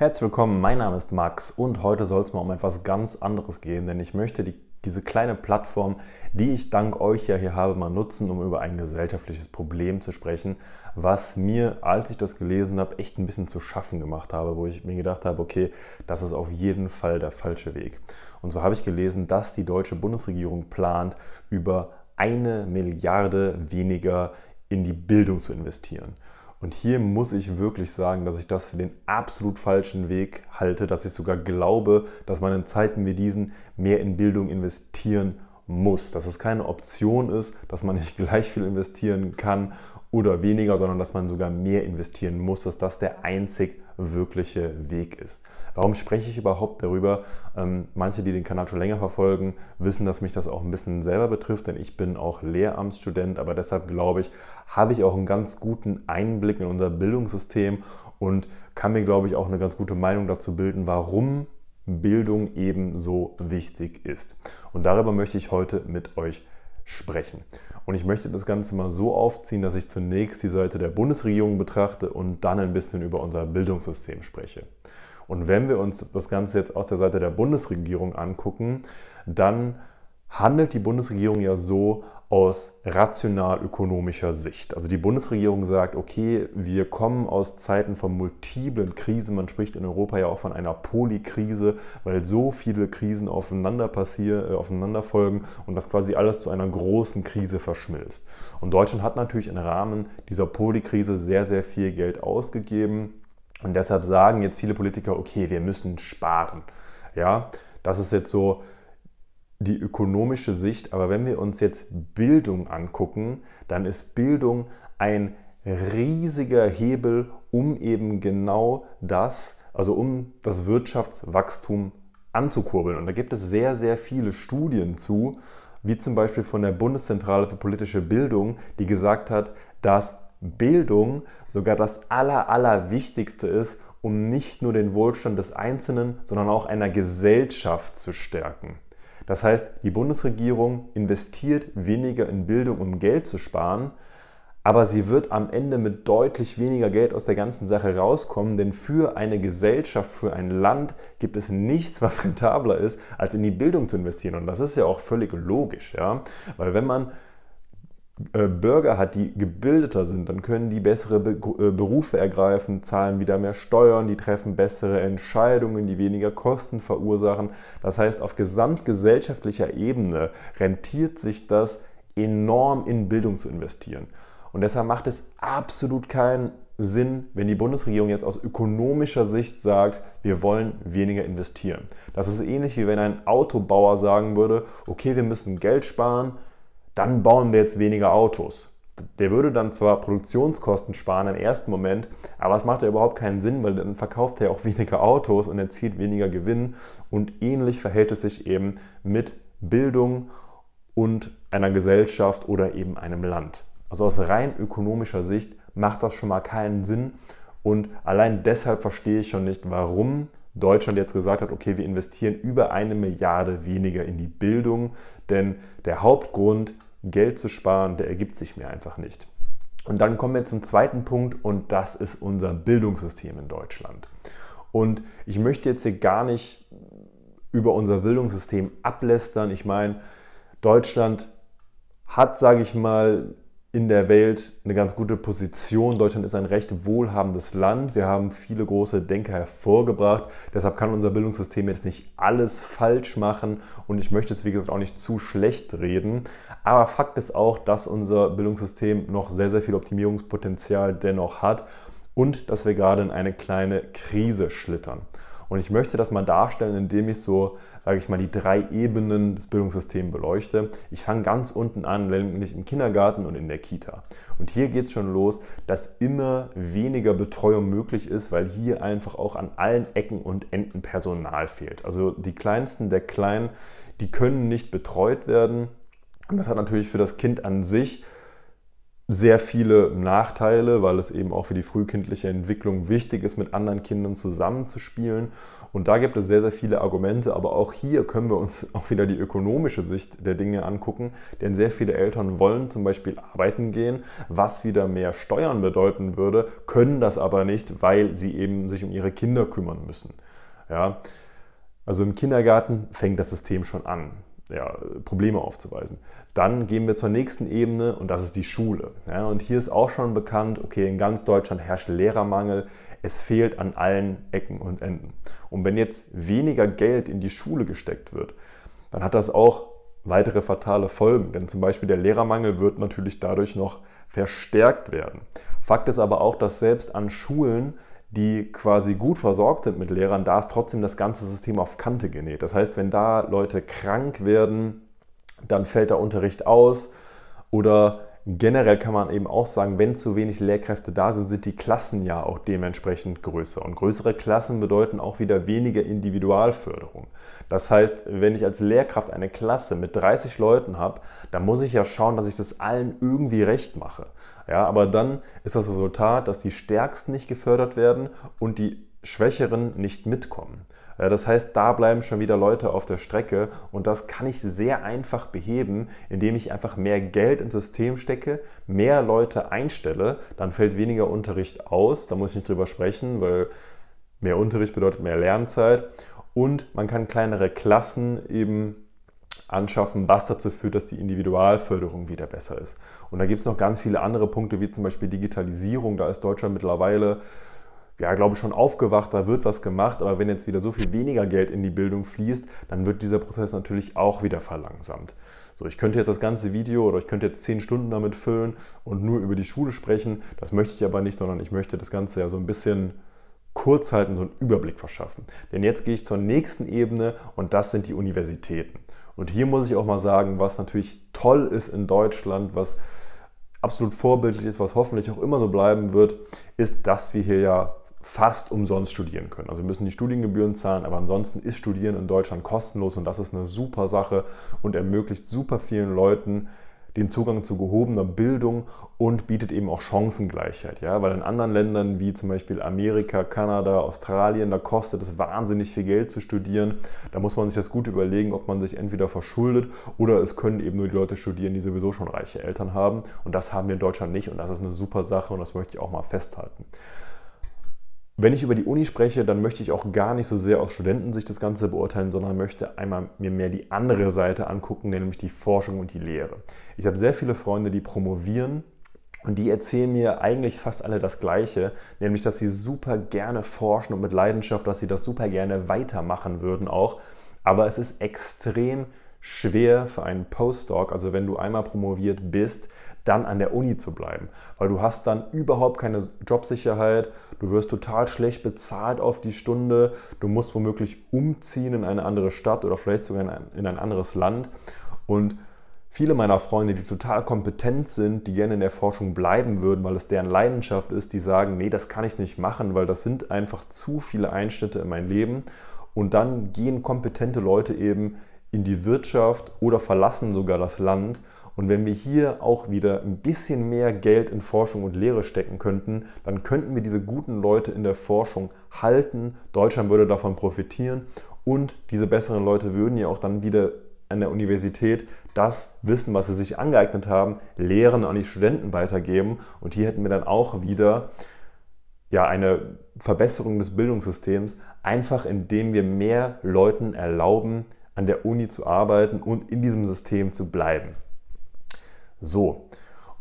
Herzlich willkommen, mein Name ist Max und heute soll es mal um etwas ganz anderes gehen, denn ich möchte die, diese kleine Plattform, die ich dank euch ja hier habe, mal nutzen, um über ein gesellschaftliches Problem zu sprechen, was mir, als ich das gelesen habe, echt ein bisschen zu schaffen gemacht habe, wo ich mir gedacht habe, okay, das ist auf jeden Fall der falsche Weg. Und so habe ich gelesen, dass die deutsche Bundesregierung plant, über eine Milliarde weniger in die Bildung zu investieren. Und hier muss ich wirklich sagen, dass ich das für den absolut falschen Weg halte, dass ich sogar glaube, dass man in Zeiten wie diesen mehr in Bildung investieren muss muss, dass es keine Option ist, dass man nicht gleich viel investieren kann oder weniger, sondern dass man sogar mehr investieren muss, dass das der einzig wirkliche Weg ist. Warum spreche ich überhaupt darüber? Ähm, manche, die den Kanal schon länger verfolgen, wissen, dass mich das auch ein bisschen selber betrifft, denn ich bin auch Lehramtsstudent, aber deshalb glaube ich, habe ich auch einen ganz guten Einblick in unser Bildungssystem und kann mir, glaube ich, auch eine ganz gute Meinung dazu bilden, warum Bildung ebenso wichtig ist. Und darüber möchte ich heute mit euch sprechen. Und ich möchte das Ganze mal so aufziehen, dass ich zunächst die Seite der Bundesregierung betrachte und dann ein bisschen über unser Bildungssystem spreche. Und wenn wir uns das Ganze jetzt aus der Seite der Bundesregierung angucken, dann handelt die Bundesregierung ja so aus rational-ökonomischer Sicht. Also die Bundesregierung sagt, okay, wir kommen aus Zeiten von multiplen Krisen. Man spricht in Europa ja auch von einer Polykrise, weil so viele Krisen aufeinander passieren, äh, aufeinander folgen und das quasi alles zu einer großen Krise verschmilzt. Und Deutschland hat natürlich im Rahmen dieser Polykrise sehr, sehr viel Geld ausgegeben. Und deshalb sagen jetzt viele Politiker, okay, wir müssen sparen. Ja, das ist jetzt so die ökonomische Sicht, aber wenn wir uns jetzt Bildung angucken, dann ist Bildung ein riesiger Hebel, um eben genau das, also um das Wirtschaftswachstum anzukurbeln. Und da gibt es sehr, sehr viele Studien zu, wie zum Beispiel von der Bundeszentrale für politische Bildung, die gesagt hat, dass Bildung sogar das aller, allerwichtigste ist, um nicht nur den Wohlstand des Einzelnen, sondern auch einer Gesellschaft zu stärken. Das heißt, die Bundesregierung investiert weniger in Bildung, um Geld zu sparen, aber sie wird am Ende mit deutlich weniger Geld aus der ganzen Sache rauskommen, denn für eine Gesellschaft, für ein Land gibt es nichts, was rentabler ist, als in die Bildung zu investieren. Und das ist ja auch völlig logisch, ja, weil wenn man äh, Bürger hat, die gebildeter sind, dann können die bessere äh, Berufe ergreifen, zahlen wieder mehr Steuern, die treffen bessere Entscheidungen, die weniger Kosten verursachen. Das heißt, auf gesamtgesellschaftlicher Ebene rentiert sich das enorm in Bildung zu investieren. Und deshalb macht es absolut keinen Sinn, wenn die Bundesregierung jetzt aus ökonomischer Sicht sagt, wir wollen weniger investieren. Das ist ähnlich wie wenn ein Autobauer sagen würde, okay, wir müssen Geld sparen, dann bauen wir jetzt weniger Autos. Der würde dann zwar Produktionskosten sparen im ersten Moment, aber es macht ja überhaupt keinen Sinn, weil dann verkauft er auch weniger Autos und erzielt weniger Gewinn. Und ähnlich verhält es sich eben mit Bildung und einer Gesellschaft oder eben einem Land. Also aus rein ökonomischer Sicht macht das schon mal keinen Sinn. Und allein deshalb verstehe ich schon nicht, warum Deutschland jetzt gesagt hat, okay, wir investieren über eine Milliarde weniger in die Bildung. Denn der Hauptgrund Geld zu sparen, der ergibt sich mir einfach nicht. Und dann kommen wir zum zweiten Punkt und das ist unser Bildungssystem in Deutschland. Und ich möchte jetzt hier gar nicht über unser Bildungssystem ablästern. Ich meine, Deutschland hat, sage ich mal, in der Welt eine ganz gute Position. Deutschland ist ein recht wohlhabendes Land. Wir haben viele große Denker hervorgebracht. Deshalb kann unser Bildungssystem jetzt nicht alles falsch machen und ich möchte jetzt, wie gesagt, auch nicht zu schlecht reden. Aber Fakt ist auch, dass unser Bildungssystem noch sehr, sehr viel Optimierungspotenzial dennoch hat und dass wir gerade in eine kleine Krise schlittern. Und ich möchte das mal darstellen, indem ich so, sage ich mal, die drei Ebenen des Bildungssystems beleuchte. Ich fange ganz unten an, nämlich im Kindergarten und in der Kita. Und hier geht es schon los, dass immer weniger Betreuung möglich ist, weil hier einfach auch an allen Ecken und Enden Personal fehlt. Also die Kleinsten der Kleinen, die können nicht betreut werden. Und das hat natürlich für das Kind an sich sehr viele Nachteile, weil es eben auch für die frühkindliche Entwicklung wichtig ist, mit anderen Kindern zusammenzuspielen. Und da gibt es sehr, sehr viele Argumente, aber auch hier können wir uns auch wieder die ökonomische Sicht der Dinge angucken, denn sehr viele Eltern wollen zum Beispiel arbeiten gehen, was wieder mehr Steuern bedeuten würde, können das aber nicht, weil sie eben sich um ihre Kinder kümmern müssen. Ja? Also im Kindergarten fängt das System schon an ja, Probleme aufzuweisen. Dann gehen wir zur nächsten Ebene und das ist die Schule. Ja, und hier ist auch schon bekannt, okay, in ganz Deutschland herrscht Lehrermangel, es fehlt an allen Ecken und Enden. Und wenn jetzt weniger Geld in die Schule gesteckt wird, dann hat das auch weitere fatale Folgen, denn zum Beispiel der Lehrermangel wird natürlich dadurch noch verstärkt werden. Fakt ist aber auch, dass selbst an Schulen die quasi gut versorgt sind mit Lehrern, da ist trotzdem das ganze System auf Kante genäht. Das heißt, wenn da Leute krank werden, dann fällt der Unterricht aus oder Generell kann man eben auch sagen, wenn zu wenig Lehrkräfte da sind, sind die Klassen ja auch dementsprechend größer. Und größere Klassen bedeuten auch wieder weniger Individualförderung. Das heißt, wenn ich als Lehrkraft eine Klasse mit 30 Leuten habe, dann muss ich ja schauen, dass ich das allen irgendwie recht mache. Ja, aber dann ist das Resultat, dass die Stärksten nicht gefördert werden und die Schwächeren nicht mitkommen. Äh, das heißt, da bleiben schon wieder Leute auf der Strecke und das kann ich sehr einfach beheben, indem ich einfach mehr Geld ins System stecke, mehr Leute einstelle, dann fällt weniger Unterricht aus, da muss ich nicht drüber sprechen, weil mehr Unterricht bedeutet mehr Lernzeit und man kann kleinere Klassen eben anschaffen, was dazu führt, dass die Individualförderung wieder besser ist. Und da gibt es noch ganz viele andere Punkte, wie zum Beispiel Digitalisierung. Da ist Deutschland mittlerweile ja, glaube ich, schon aufgewacht, da wird was gemacht, aber wenn jetzt wieder so viel weniger Geld in die Bildung fließt, dann wird dieser Prozess natürlich auch wieder verlangsamt. So, ich könnte jetzt das ganze Video oder ich könnte jetzt zehn Stunden damit füllen und nur über die Schule sprechen. Das möchte ich aber nicht, sondern ich möchte das Ganze ja so ein bisschen kurz halten, so einen Überblick verschaffen. Denn jetzt gehe ich zur nächsten Ebene und das sind die Universitäten. Und hier muss ich auch mal sagen, was natürlich toll ist in Deutschland, was absolut vorbildlich ist, was hoffentlich auch immer so bleiben wird, ist, dass wir hier ja fast umsonst studieren können. Also müssen die Studiengebühren zahlen, aber ansonsten ist Studieren in Deutschland kostenlos und das ist eine super Sache und ermöglicht super vielen Leuten den Zugang zu gehobener Bildung und bietet eben auch Chancengleichheit. Ja? Weil in anderen Ländern wie zum Beispiel Amerika, Kanada, Australien, da kostet es wahnsinnig viel Geld zu studieren. Da muss man sich das gut überlegen, ob man sich entweder verschuldet oder es können eben nur die Leute studieren, die sowieso schon reiche Eltern haben. Und das haben wir in Deutschland nicht und das ist eine super Sache und das möchte ich auch mal festhalten. Wenn ich über die Uni spreche, dann möchte ich auch gar nicht so sehr aus Studentensicht das Ganze beurteilen, sondern möchte einmal mir mehr die andere Seite angucken, nämlich die Forschung und die Lehre. Ich habe sehr viele Freunde, die promovieren und die erzählen mir eigentlich fast alle das Gleiche, nämlich dass sie super gerne forschen und mit Leidenschaft, dass sie das super gerne weitermachen würden auch. Aber es ist extrem schwer für einen Postdoc, also wenn du einmal promoviert bist, dann an der Uni zu bleiben, weil du hast dann überhaupt keine Jobsicherheit, du wirst total schlecht bezahlt auf die Stunde, du musst womöglich umziehen in eine andere Stadt oder vielleicht sogar in ein, in ein anderes Land und Viele meiner Freunde, die total kompetent sind, die gerne in der Forschung bleiben würden, weil es deren Leidenschaft ist, die sagen, nee, das kann ich nicht machen, weil das sind einfach zu viele Einschnitte in mein Leben. Und dann gehen kompetente Leute eben in die Wirtschaft oder verlassen sogar das Land und wenn wir hier auch wieder ein bisschen mehr Geld in Forschung und Lehre stecken könnten, dann könnten wir diese guten Leute in der Forschung halten. Deutschland würde davon profitieren und diese besseren Leute würden ja auch dann wieder an der Universität das Wissen, was sie sich angeeignet haben, lehren an die Studenten weitergeben. Und hier hätten wir dann auch wieder ja, eine Verbesserung des Bildungssystems, einfach indem wir mehr Leuten erlauben, an der Uni zu arbeiten und in diesem System zu bleiben. So.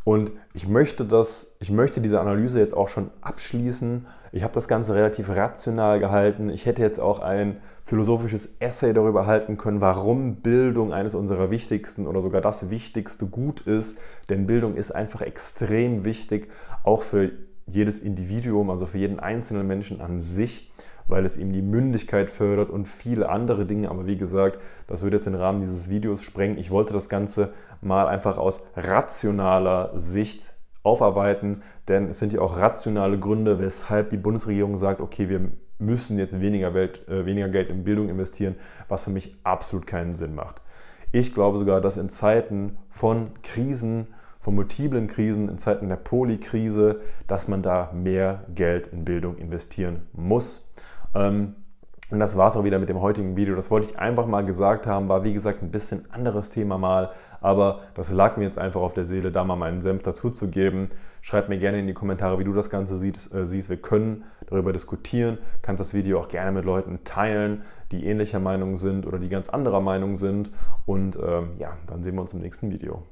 Und ich möchte, das, ich möchte diese Analyse jetzt auch schon abschließen. Ich habe das Ganze relativ rational gehalten. Ich hätte jetzt auch ein philosophisches Essay darüber halten können, warum Bildung eines unserer wichtigsten oder sogar das wichtigste Gut ist. Denn Bildung ist einfach extrem wichtig, auch für jedes Individuum, also für jeden einzelnen Menschen an sich, weil es eben die Mündigkeit fördert und viele andere Dinge. Aber wie gesagt, das würde jetzt den Rahmen dieses Videos sprengen. Ich wollte das Ganze mal einfach aus rationaler Sicht aufarbeiten, denn es sind ja auch rationale Gründe, weshalb die Bundesregierung sagt, okay, wir müssen jetzt weniger, Welt, äh, weniger Geld in Bildung investieren, was für mich absolut keinen Sinn macht. Ich glaube sogar, dass in Zeiten von Krisen, von multiplen Krisen, in Zeiten der Polikrise, dass man da mehr Geld in Bildung investieren muss. Ähm, und das war es auch wieder mit dem heutigen Video. Das wollte ich einfach mal gesagt haben. War wie gesagt ein bisschen anderes Thema mal. Aber das lag mir jetzt einfach auf der Seele, da mal meinen Senf dazuzugeben. Schreib mir gerne in die Kommentare, wie du das Ganze äh, siehst. Wir können darüber diskutieren. Kannst das Video auch gerne mit Leuten teilen, die ähnlicher Meinung sind oder die ganz anderer Meinung sind. Und ähm, ja, dann sehen wir uns im nächsten Video.